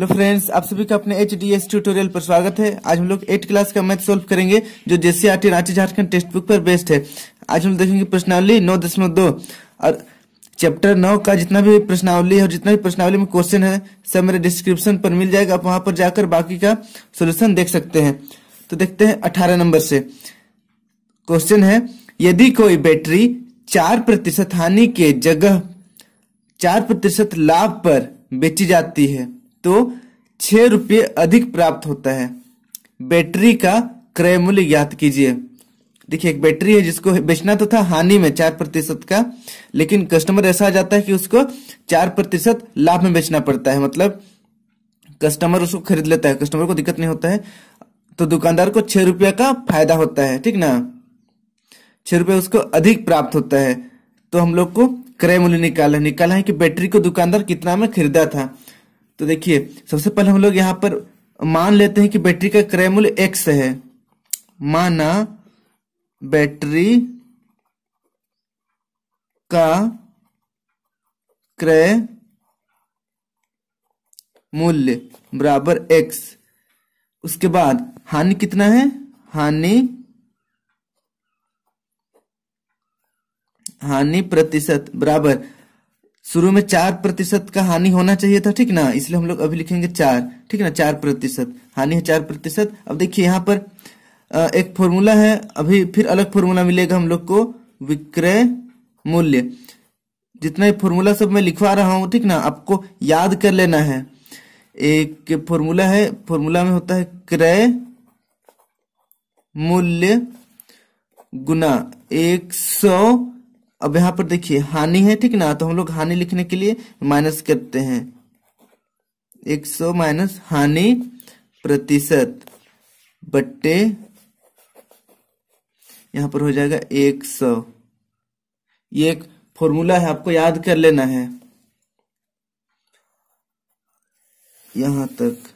hello friends आप सभी का अपने एच डी एस ट्यूटोरियल पर स्वागत है आज हम लोग एट क्लास का मैथ सोल्व करेंगे जो J C R T Ranchi Jharkhand text book पर बेस्ट है आज हम देखेंगे प्रश्नावली नौ दशमलव दो और चैप्टर नौ का जितना भी प्रश्नावली है और जितना भी प्रश्नावली में क्वेश्चन है सब मेरे डिस्क्रिप्शन पर मिल जाएगा आप वहां पर जाकर बाकी का सोल्यूशन देख सकते हैं तो देखते हैं अठारह नंबर से क्वेश्चन है यदि कोई बैटरी चार प्रतिशत हानि के जगह चार प्रतिशत लाभ पर बेची जाती है तो छः रुपये अधिक प्राप्त होता है बैटरी का क्रय मूल्य याद कीजिए देखिए एक बैटरी है जिसको बेचना तो था हानि में चार प्रतिशत का लेकिन कस्टमर ऐसा आ जाता है कि उसको चार प्रतिशत लाभ में बेचना पड़ता है मतलब कस्टमर उसको खरीद लेता है कस्टमर को दिक्कत नहीं होता है तो दुकानदार को छह रुपया का फायदा होता है ठीक ना छह रुपया उसको अधिक प्राप्त होता है तो हम लोग को क्रय मूल्य निकालना निकाला है कि बैटरी को दुकानदार कितना में खरीदा था तो देखिए सबसे पहले हम लोग यहाँ पर मान लेते हैं कि बैटरी का क्रय मूल्य एक्स है माना बैटरी का क्रय मूल्य बराबर एक्स उसके बाद हानि कितना है हानि हानि प्रतिशत बराबर शुरू में चार प्रतिशत का हानि होना चाहिए था ठीक ना इसलिए हम लोग अभी लिखेंगे चार ठीक ना चार प्रतिशत हानि है चार प्रतिशत अब देखिए यहाँ पर एक फॉर्मूला है अभी फिर अलग फॉर्मूला मिलेगा हम लोग को विक्रय मूल्य जितना ये फॉर्मूला सब मैं लिखवा रहा हूँ ठीक ना आपको याद कर लेना है एक फॉर्मूला है फॉर्मूला में होता है क्रय मूल्य गुना एक सौ अब यहाँ पर देखिए हानि है ठीक ना तो हम लोग हानि लिखने के लिए माइनस करते हैं एक सौ माइनस हानि प्रतिशत बट्टे यहाँ पर हो जाएगा एक सौ ये एक फॉर्मूला है आपको याद कर लेना है यहां तक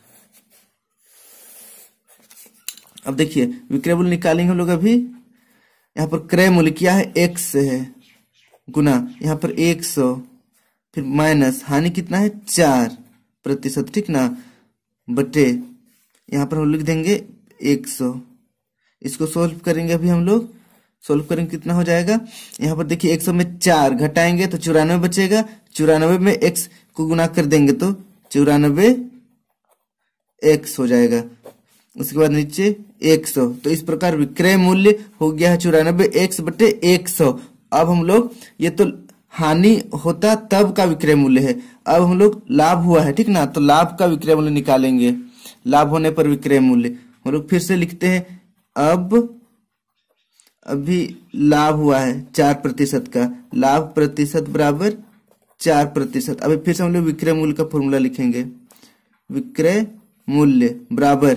अब देखिए विक्रय मूल्य निकालेंगे हम लोग अभी यहां पर क्रय मूल्य क्या है एक से है गुना यहाँ पर एक सौ फिर माइनस हानि कितना है चार प्रतिशत ठीक ना बटे यहाँ पर हम लिख देंगे एक सौ इसको सोल्व करेंगे अभी हम लोग सोल्व करेंगे कितना हो जाएगा यहाँ पर देखिए एक सौ में चार घटाएंगे तो चौरानवे बचेगा चौरानवे में एक्स को गुना कर देंगे तो चौरानबे एक्स हो जाएगा उसके बाद नीचे एक सौ तो इस प्रकार विक्रय मूल्य हो गया है चौरानबे एक्स बटे एक सौ अब हम लोग ये तो हानि होता तब का विक्रय मूल्य है अब हम लोग लाभ हुआ है ठीक ना तो लाभ का विक्रय मूल्य निकालेंगे लाभ होने पर विक्रय मूल्य हम लोग फिर से लिखते हैं अब अभी लाभ हुआ है चार प्रतिशत का लाभ प्रतिशत बराबर चार प्रतिशत अभी फिर से हम लोग विक्रय मूल्य का फॉर्मूला लिखेंगे विक्रय मूल्य बराबर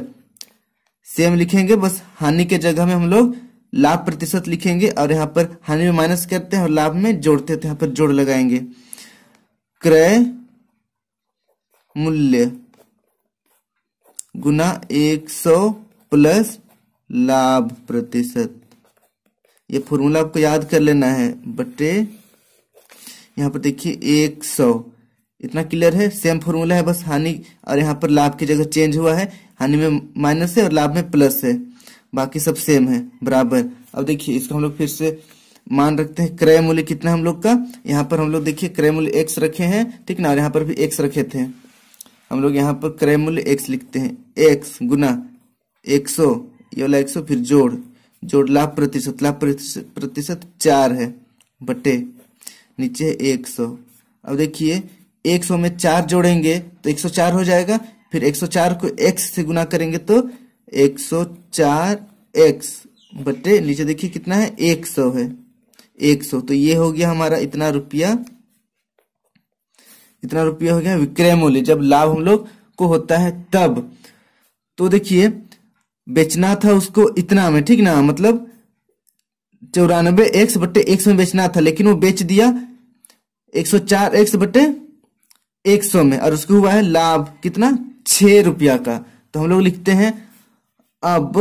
सेम लिखेंगे बस हानि के जगह में हम लोग लाभ प्रतिशत लिखेंगे और यहाँ पर हानि में माइनस करते हैं और लाभ में जोड़ते हैं तो यहाँ पर जोड़ लगाएंगे क्रय मूल्य गुना एक सौ प्लस लाभ प्रतिशत ये फॉर्मूला आपको याद कर लेना है बटे यहाँ पर देखिए एक सौ इतना क्लियर है सेम फॉर्मूला है बस हानि और यहाँ पर लाभ की जगह चेंज हुआ है हानि में माइनस है और लाभ में प्लस है बाकी सब सेम है बराबर अब देखिए इसको हम लोग फिर से मान रखते हैं क्रय मूल्य कितना हम लोग का यहाँ पर हम लोग देखिए क्रय मूल्य एक्स रखे हैं ठीक ना और यहाँ पर भी एक्स रखे थे हम लोग यहाँ पर क्रय मूल्य एक्स लिखते हैं एक्स गुना एक सौ ये वाला एक सौ फिर जोड़ जोड़ लाभ प्रतिशत लाभ प्रतिशत चार है बटे नीचे एक सौ अब देखिए एक सौ में चार जोड़ेंगे तो एक सौ चार हो जाएगा फिर एक सौ चार को एक्स से गुना करेंगे तो एक सौ चार एक्स बटे नीचे देखिए कितना है एक सौ है एक सौ तो ये हो गया हमारा इतना रुपया इतना रुपया हो गया विक्रय मूल्य जब लाभ हम लोग को होता है तब तो देखिए बेचना था उसको इतना में ठीक ना मतलब चौरानबे एक्स बटे सौ में बेचना था लेकिन वो बेच दिया एक सौ चार एक्स बटे एक सौ में और उसको हुआ है लाभ कितना छह रुपया का तो हम लोग लिखते हैं अब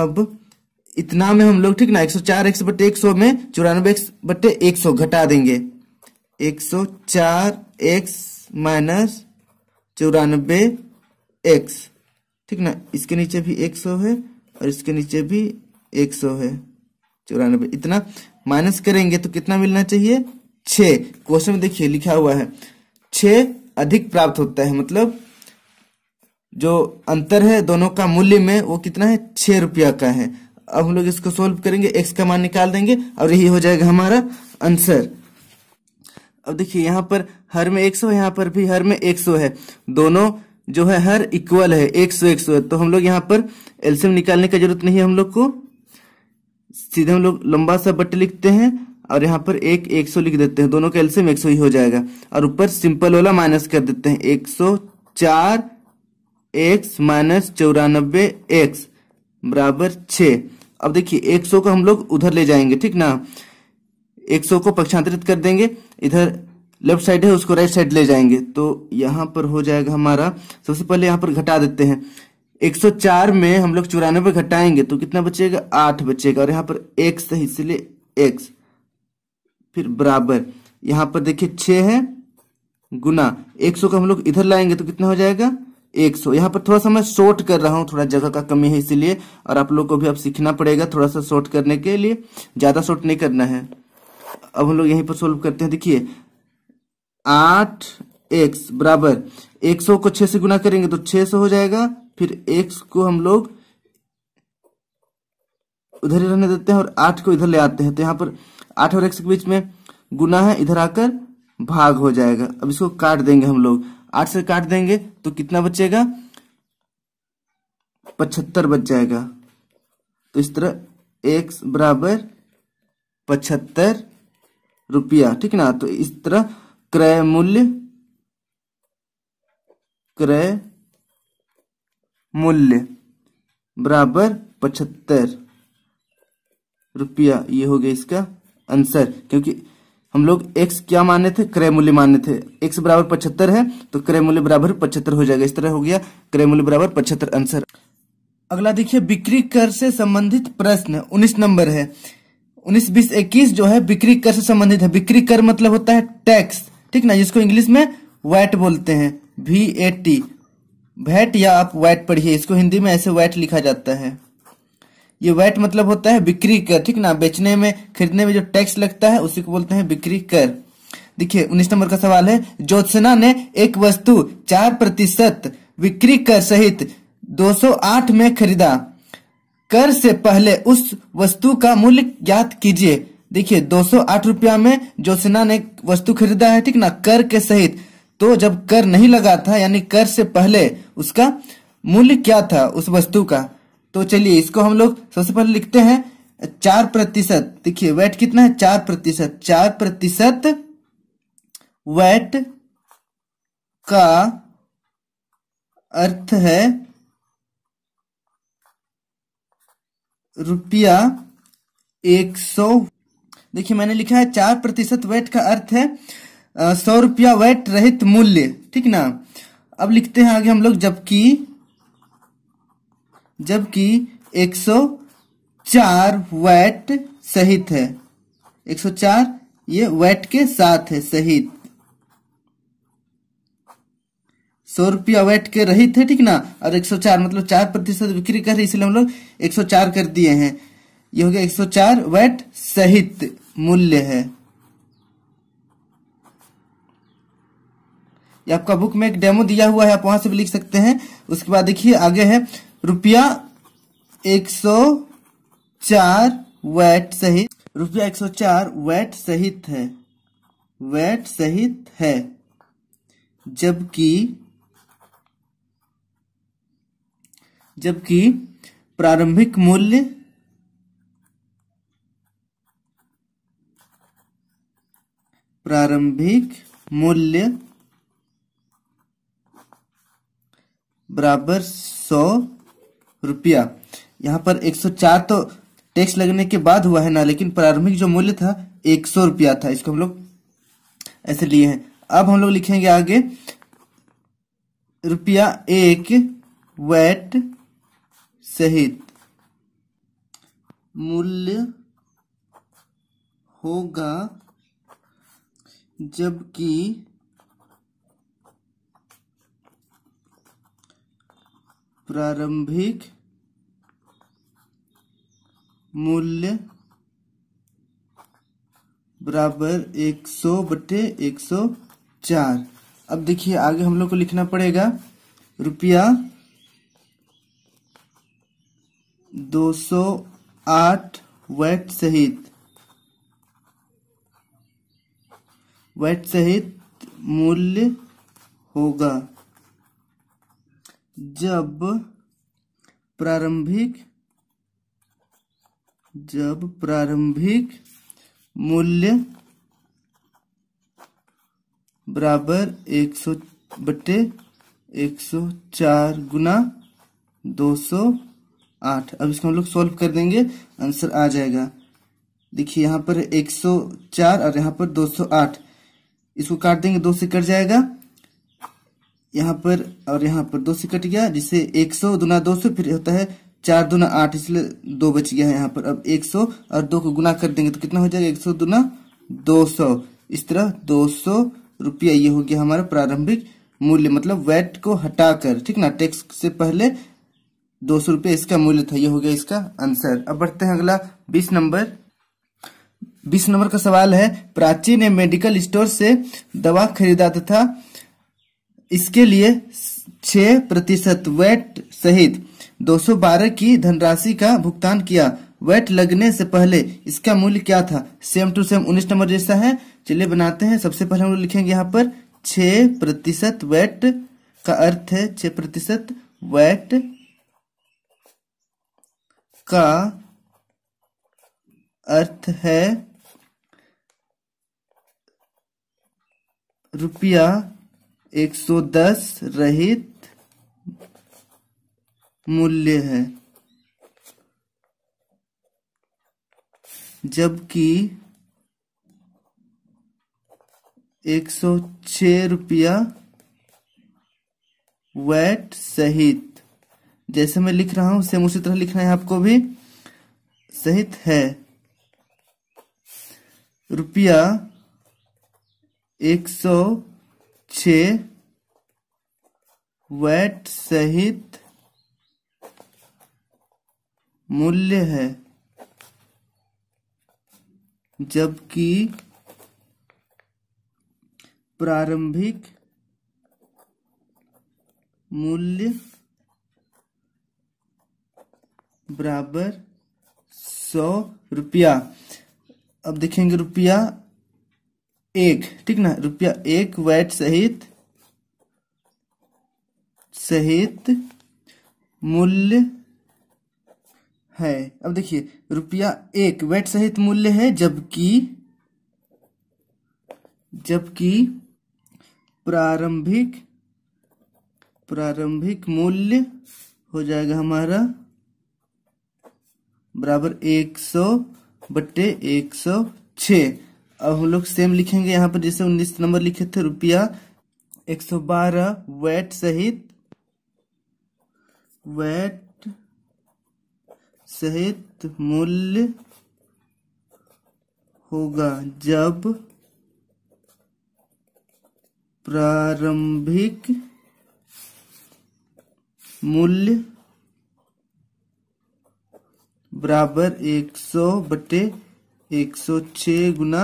अब इतना में हम लोग ठीक ना 104 एक्स बटे एक सौ में चौरानबे एक्स बटे एक सौ घटा देंगे 104 एक्स माइनस चौरानबे एक्स ठीक ना इसके नीचे भी एक सौ है और इसके नीचे भी एक सौ है चौरानबे इतना माइनस करेंगे तो कितना मिलना चाहिए छ क्वेश्चन में देखिए लिखा हुआ है छ अधिक प्राप्त होता है मतलब जो अंतर है दोनों का मूल्य में वो कितना है छह रुपया का है अब हम लोग इसको सोल्व करेंगे एक्स का मान निकाल देंगे और यही हो जाएगा हमारा आंसर अब देखिए यहाँ पर हर में एक सौ यहाँ पर भी हर में एक सौ है दोनों जो है हर इक्वल है एक सौ एक सौ तो हम लोग यहाँ पर एल्सियम निकालने की जरूरत नहीं है हम लोग को सीधे हम लोग लंबा सा बट लिखते हैं और यहाँ पर एक एक सौ लिख देते हैं दोनों का एल्सियम एक सौ ही हो जाएगा और ऊपर सिंपल वाला माइनस कर देते हैं एक सौ चार एक्स माइनस चौरानबे एक्स बराबर छ अब देखिए एक सौ को हम लोग उधर ले जाएंगे ठीक ना एक सौ को पक्षांतरित कर देंगे इधर लेफ्ट साइड है उसको राइट साइड ले जाएंगे तो यहाँ पर हो जाएगा हमारा सबसे पहले यहाँ पर घटा देते हैं 104 में हम लोग चौरानबे घटाएंगे तो कितना बचेगा आठ बचेगा और यहाँ पर एक्स है इसलिए एक्स फिर बराबर यहाँ पर देखिए छ है गुना 100 का हम लोग इधर लाएंगे तो कितना हो जाएगा एक सौ यहाँ पर थोड़ा सा मैं शॉर्ट कर रहा हूँ थोड़ा जगह का कमी है इसीलिए और आप लोग को भी अब सीखना पड़ेगा थोड़ा सा शॉर्ट करने के लिए ज्यादा शॉर्ट नहीं करना है अब हम लोग यहीं पर सोल्व करते हैं देखिए आठ एक्स बराबर एक सौ को छह से गुना करेंगे तो छह सौ हो जाएगा फिर एक्स को हम लोग उधर ही रहने देते हैं और आठ को इधर ले आते हैं तो यहाँ पर आठ और एक्स के बीच में गुना है इधर आकर भाग हो जाएगा अब इसको काट देंगे हम लोग आठ से काट देंगे तो कितना बचेगा पचहत्तर बच जाएगा तो इस तरह एक्स बराबर पचहत्तर रुपया ठीक ना तो इस तरह क्रय मूल्य क्रय मूल्य बराबर पचहत्तर रुपया ये हो गया इसका आंसर क्योंकि हम लोग एक्स क्या माने थे क्रय मूल्य माने थे एक्स बराबर पचहत्तर है तो क्रय मूल्य बराबर पचहत्तर हो जाएगा इस तरह हो गया क्रय मूल्य बराबर पचहत्तर आंसर अगला देखिए बिक्री कर से संबंधित प्रश्न उन्नीस नंबर है उन्नीस बीस इक्कीस जो है बिक्री कर से संबंधित है बिक्री कर मतलब होता है टैक्स ठीक ना जिसको इंग्लिश में वैट बोलते हैं वी ए टी वैट या आप वैट पढ़िए इसको हिंदी में ऐसे वैट लिखा जाता है ये वैट मतलब होता है बिक्री कर ठीक ना बेचने में खरीदने में जो टैक्स लगता है उसी को बोलते हैं बिक्री कर देखिए उन्नीस नंबर का सवाल है ज्योत्सना ने एक वस्तु चार प्रतिशत बिक्री कर सहित 208 में खरीदा कर से पहले उस वस्तु का मूल्य ज्ञात कीजिए देखिए दो सौ रुपया में ज्योत्सना ने वस्तु खरीदा है ठीक ना कर के सहित तो जब कर नहीं लगा था यानी कर से पहले उसका मूल्य क्या था उस वस्तु का तो चलिए इसको हम लोग सबसे पहले लिखते हैं चार प्रतिशत देखिए वेट कितना है चार प्रतिशत चार प्रतिशत वेट का अर्थ है रुपया एक सौ देखिए मैंने लिखा है चार प्रतिशत वेट का अर्थ है सौ रुपया वेट रहित मूल्य ठीक ना अब लिखते हैं आगे हम लोग जबकि जबकि 104 वैट सहित है 104 ये वैट के साथ है सहित सौ रुपया वैट के रहित है ठीक ना और 104 मतलब चार प्रतिशत बिक्री कर रही इसलिए हम लोग 104 कर दिए हैं ये हो गया 104 वैट सहित मूल्य है ये आपका बुक में एक डेमो दिया हुआ है आप वहां से भी लिख सकते हैं उसके बाद देखिए आगे है रुपया एक चार वैट सहित रुपया एक चार वैट सहित है वैट सहित है जबकि जबकि प्रारंभिक मूल्य प्रारंभिक मूल्य बराबर सौ रुपया यहाँ पर 104 तो टैक्स लगने के बाद हुआ है ना लेकिन प्रारंभिक जो मूल्य था एक सौ रुपया था इसको हम लोग ऐसे लिए हैं अब हम लोग लिखेंगे आगे रुपया एक वैट सहित मूल्य होगा जबकि प्रारंभिक मूल्य बराबर एक सौ बटे एक सौ चार अब देखिए आगे हम लोग को लिखना पड़ेगा रुपया दो सौ आठ वैट सहित वैट सहित मूल्य होगा जब प्रारंभिक जब प्रारंभिक मूल्य बराबर एक सौ बटे एक सौ चार गुना दो सौ आठ अब इसको हम लोग सॉल्व कर देंगे आंसर आ जाएगा देखिए यहां पर एक सौ चार और यहां पर दो सौ आठ इसको काट देंगे दो से कट जाएगा यहां पर और यहां पर दो से कट गया जिससे एक सौ गुना दो सौ फिर होता है चार दुना आठ इसलिए दो बच गया है यहाँ पर अब एक सौ और दो को गुना कर देंगे तो कितना हो जाएगा एक सौ दुना दो सौ इस तरह दो सौ रुपया ये हो गया हमारा प्रारंभिक मूल्य मतलब वैट को हटाकर ठीक ना टैक्स से पहले दो सौ रुपया इसका मूल्य था ये हो गया इसका आंसर अब बढ़ते हैं अगला बीस नंबर बीस नंबर का सवाल है प्राची ने मेडिकल स्टोर से दवा खरीदा था इसके लिए छह प्रतिशत वैट सहित 212 की धनराशि का भुगतान किया वेट लगने से पहले इसका मूल्य क्या था सेम टू सेम उन्नीस नंबर जैसा है चलिए बनाते हैं सबसे पहले हम लोग लिखेंगे यहाँ पर छ प्रतिशत वेट का अर्थ है छ प्रतिशत वेट का अर्थ है रुपया 110 रहित मूल्य है जबकि एक सौ छ रुपया वैट सहित जैसे मैं लिख रहा हूं सेम उसी तरह लिखना है आपको भी सहित है रुपया एक सौ छ वैट सहित मूल्य है जबकि प्रारंभिक मूल्य बराबर सौ रुपया अब देखेंगे रुपया एक ठीक ना रुपया एक वैट सहित सहित मूल्य है अब देखिए रुपया एक वेट सहित मूल्य है जबकि जबकि प्रारंभिक प्रारंभिक मूल्य हो जाएगा हमारा बराबर एक सौ बट्टे एक सौ छ अब हम लोग सेम लिखेंगे यहाँ पर जैसे उन्नीस नंबर लिखे थे रुपया एक सौ बारह वेट सहित वेट सहित मूल्य होगा जब प्रारंभिक मूल्य बराबर 100 बटे 106 गुना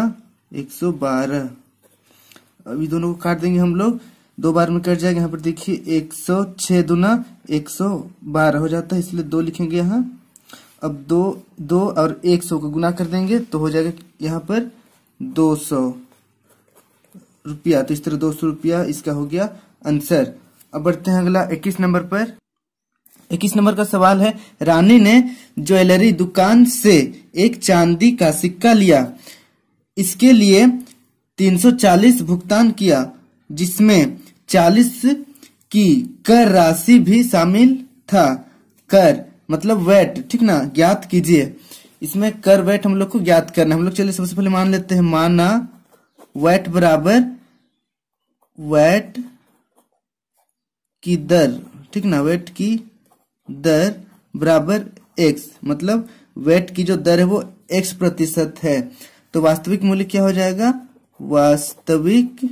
112 अभी दोनों को काट देंगे हम लोग दो बार में कट जाएगा यहाँ पर देखिए 106 दुना बारह हो जाता है इसलिए दो लिखेंगे यहाँ अब दो दो और एक सौ को गुना कर देंगे तो हो जाएगा यहाँ पर दो सौ रुपया तो इस तरह दो सौ रुपया इसका हो गया आंसर अब बढ़ते हैं अगला इक्कीस नंबर पर इक्कीस नंबर का सवाल है रानी ने ज्वेलरी दुकान से एक चांदी का सिक्का लिया इसके लिए 340 भुगतान किया जिसमें 40 की कर राशि भी शामिल था कर मतलब वेट ठीक ना ज्ञात कीजिए इसमें कर वेट हम लोग को ज्ञात करना हम लोग चलिए सबसे पहले मान लेते हैं माना वेट बराबर वेट की दर ठीक ना वेट की दर बराबर एक्स मतलब वेट की जो दर है वो एक्स प्रतिशत है तो वास्तविक मूल्य क्या हो जाएगा वास्तविक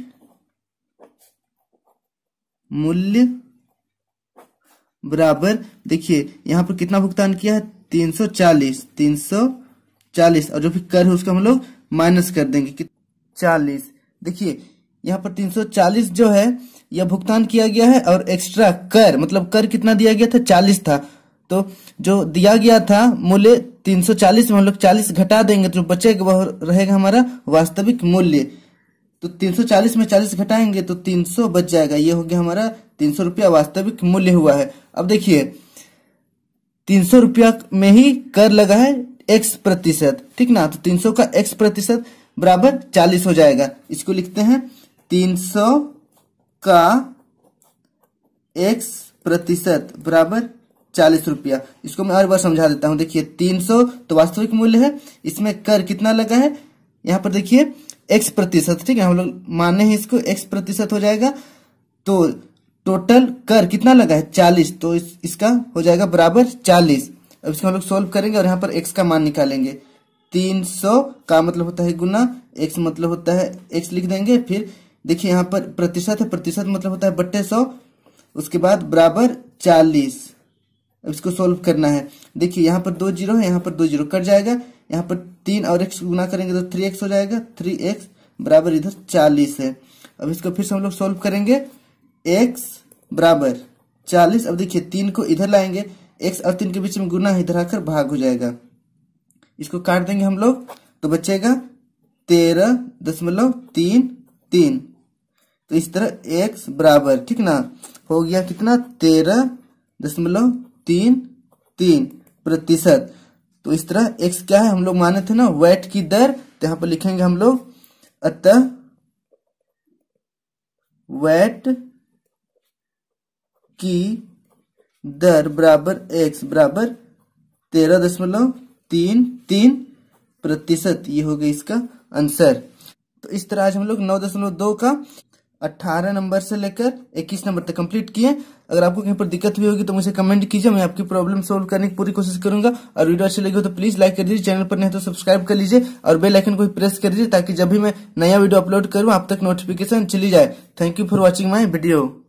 मूल्य बराबर देखिए यहाँ पर कितना भुगतान किया है तीन सौ चालीस तीन सौ चालीस और जो भी कर है उसका हम लोग माइनस कर देंगे चालीस देखिए यहाँ पर तीन सौ चालीस जो है यह भुगतान किया गया है और एक्स्ट्रा कर मतलब कर कितना दिया गया था चालीस था तो जो दिया गया था मूल्य 340 में हम लोग 40 घटा देंगे तो बचेगा वह रहेगा हमारा वास्तविक मूल्य तो 340 में 40 घटाएंगे तो 300 बच जाएगा ये हो गया हमारा तीन सौ रुपया वास्तविक मूल्य हुआ है अब देखिए तीन सौ रुपया में ही कर लगा है एक्स प्रतिशत ठीक ना तो तीन सौ का एक्स प्रतिशत बराबर चालीस हो जाएगा इसको लिखते हैं तीन सौ का x प्रतिशत बराबर चालीस रुपया इसको मैं और बार समझा देता हूं देखिए तीन सौ तो वास्तविक मूल्य है इसमें कर कितना लगा है यहां पर देखिए एक्स प्रतिशत ठीक है हम लोग माने हैं इसको एक्स प्रतिशत हो जाएगा तो टोटल कर कितना लगा है चालीस तो इस, इसका हो जाएगा बराबर चालीस अब इसको हम लोग सोल्व करेंगे और यहाँ पर एक्स का मान निकालेंगे तीन सौ का मतलब होता है गुना एक्स मतलब होता है एक्स लिख देंगे फिर देखिए यहाँ पर प्रतिशत है प्रतिशत मतलब होता है बट्टे सौ उसके बाद बराबर चालीस अब इसको सोल्व करना है देखिए यहाँ पर दो जीरो है यहाँ पर दो जीरो कट जाएगा यहाँ पर तीन और एक्स गुना करेंगे तो थ्री एक्स हो जाएगा थ्री एक्स बराबर इधर चालीस है अब इसको फिर से हम लोग सोल्व करेंगे एक्स बराबर चालीस अब देखिए तीन को इधर लाएंगे एक्स और तीन के बीच में गुना इधर आकर भाग हो जाएगा इसको काट देंगे हम लोग तो बचेगा तेरह दशमलव तीन तीन तो इस तरह एक्स बराबर ठीक ना हो गया कितना तेरह दशमलव तीन तीन प्रतिशत तो इस तरह एक्स क्या है हम लोग माने थे ना वेट की दर तो यहां पर लिखेंगे हम लोग अतः वेट की दर बराबर एक्स बराबर तेरह दशमलव तीन तीन प्रतिशत ये हो गया इसका आंसर तो इस तरह आज हम लोग नौ दशमलव दो का अट्ठारह नंबर से लेकर इक्कीस नंबर तक कंप्लीट किए अगर आपको कहीं पर दिक्कत भी होगी तो मुझे कमेंट कीजिए मैं आपकी प्रॉब्लम सोल्व करने की पूरी कोशिश करूंगा और वीडियो अच्छी लगी हो तो प्लीज लाइक कर दीजिए चैनल पर नहीं तो सब्सक्राइब कर लीजिए और बेल आइकन को भी प्रेस कर दीजिए ताकि जब भी मैं नया वीडियो अपलोड करूँ आप तक नोटिफिकेशन चली जाए thank you for watching my video